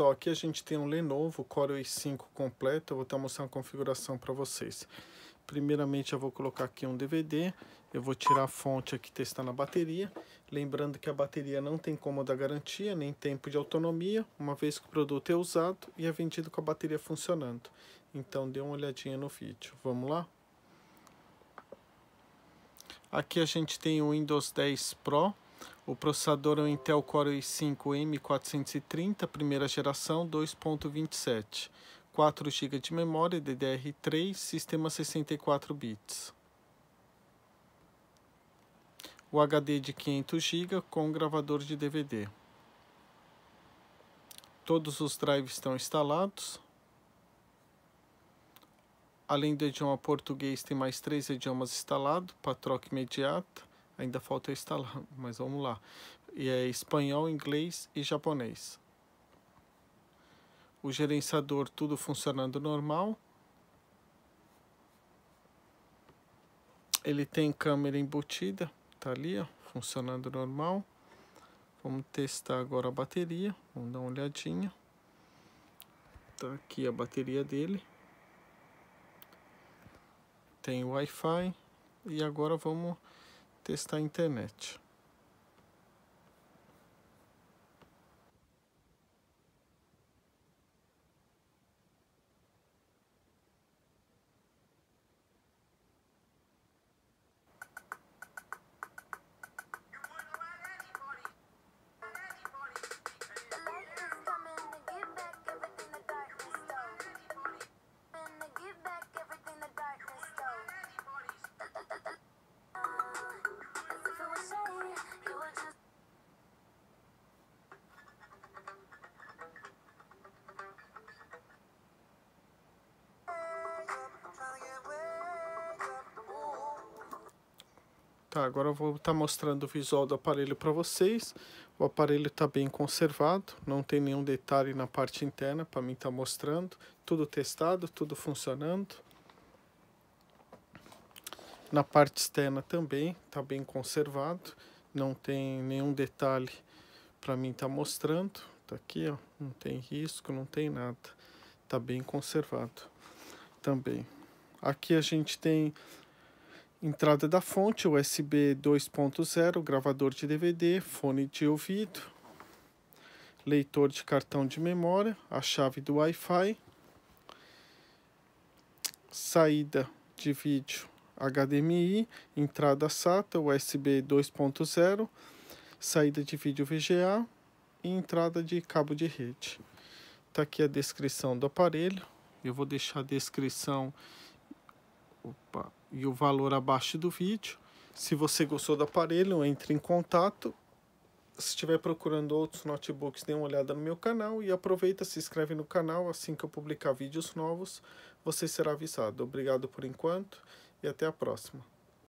só, aqui a gente tem um Lenovo Core i5 completo, eu vou estar mostrando a configuração para vocês. Primeiramente eu vou colocar aqui um DVD, eu vou tirar a fonte aqui testando a bateria. Lembrando que a bateria não tem como dar garantia, nem tempo de autonomia, uma vez que o produto é usado e é vendido com a bateria funcionando. Então dê uma olhadinha no vídeo, vamos lá? Aqui a gente tem o Windows 10 Pro, o processador é o Intel Core i5-M430, primeira geração, 2.27. 4 GB de memória DDR3, sistema 64 bits. O HD de 500 GB com gravador de DVD. Todos os drives estão instalados. Além do idioma português, tem mais três idiomas instalados para troca imediata. Ainda falta eu instalar, mas vamos lá. E é espanhol, inglês e japonês. O gerenciador tudo funcionando normal. Ele tem câmera embutida, tá ali, ó, funcionando normal. Vamos testar agora a bateria, vamos dar uma olhadinha. Tá aqui a bateria dele. Tem Wi-Fi e agora vamos testar a internet. Tá, agora eu vou estar tá mostrando o visual do aparelho para vocês. O aparelho está bem conservado, não tem nenhum detalhe na parte interna para mim estar tá mostrando. Tudo testado, tudo funcionando. Na parte externa também está bem conservado, não tem nenhum detalhe para mim estar tá mostrando. Tá aqui, ó, não tem risco, não tem nada. está bem conservado também. Aqui a gente tem Entrada da fonte USB 2.0, gravador de DVD, fone de ouvido, leitor de cartão de memória, a chave do Wi-Fi, saída de vídeo HDMI, entrada SATA USB 2.0, saída de vídeo VGA e entrada de cabo de rede. Tá aqui a descrição do aparelho. Eu vou deixar a descrição Opa. e o valor abaixo do vídeo. Se você gostou do aparelho, entre em contato. Se estiver procurando outros notebooks, dê uma olhada no meu canal e aproveita, se inscreve no canal. Assim que eu publicar vídeos novos, você será avisado. Obrigado por enquanto e até a próxima.